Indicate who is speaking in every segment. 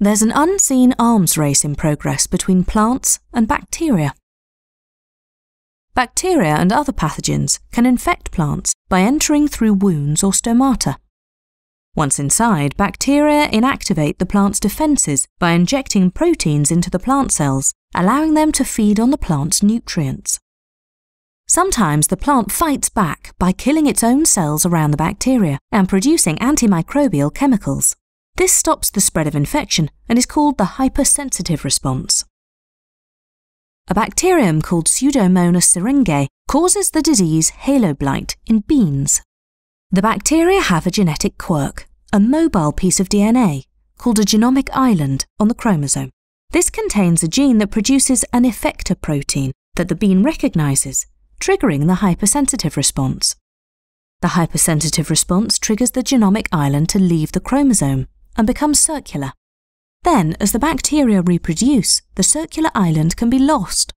Speaker 1: There's an unseen arms race in progress
Speaker 2: between plants and bacteria. Bacteria and other pathogens can infect plants by entering through wounds or stomata. Once inside, bacteria inactivate the plant's defences by injecting proteins into the plant cells, allowing them to feed on the plant's nutrients. Sometimes the plant fights back by killing its own cells around the bacteria and producing antimicrobial chemicals. This stops the spread of infection and is called the hypersensitive response. A bacterium called Pseudomonas syringae causes the disease halo blight in beans. The bacteria have a genetic quirk, a mobile piece of DNA, called a genomic island on the chromosome. This contains a gene that produces an effector protein that the bean recognises, triggering the hypersensitive response. The hypersensitive response triggers the genomic island to leave the chromosome, and become circular. Then, as the bacteria reproduce, the circular island can be lost.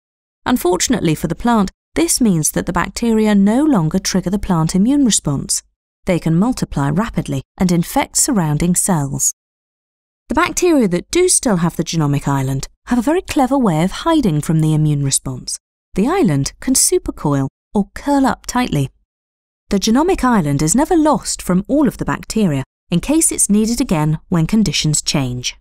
Speaker 2: Unfortunately for the plant, this means that the bacteria no longer trigger the plant immune response. They can multiply rapidly and infect surrounding cells. The bacteria that do still have the genomic island have a very clever way of hiding from the immune response. The island can supercoil or curl up tightly. The genomic island is never lost from all of the bacteria, in case it's needed again when conditions change.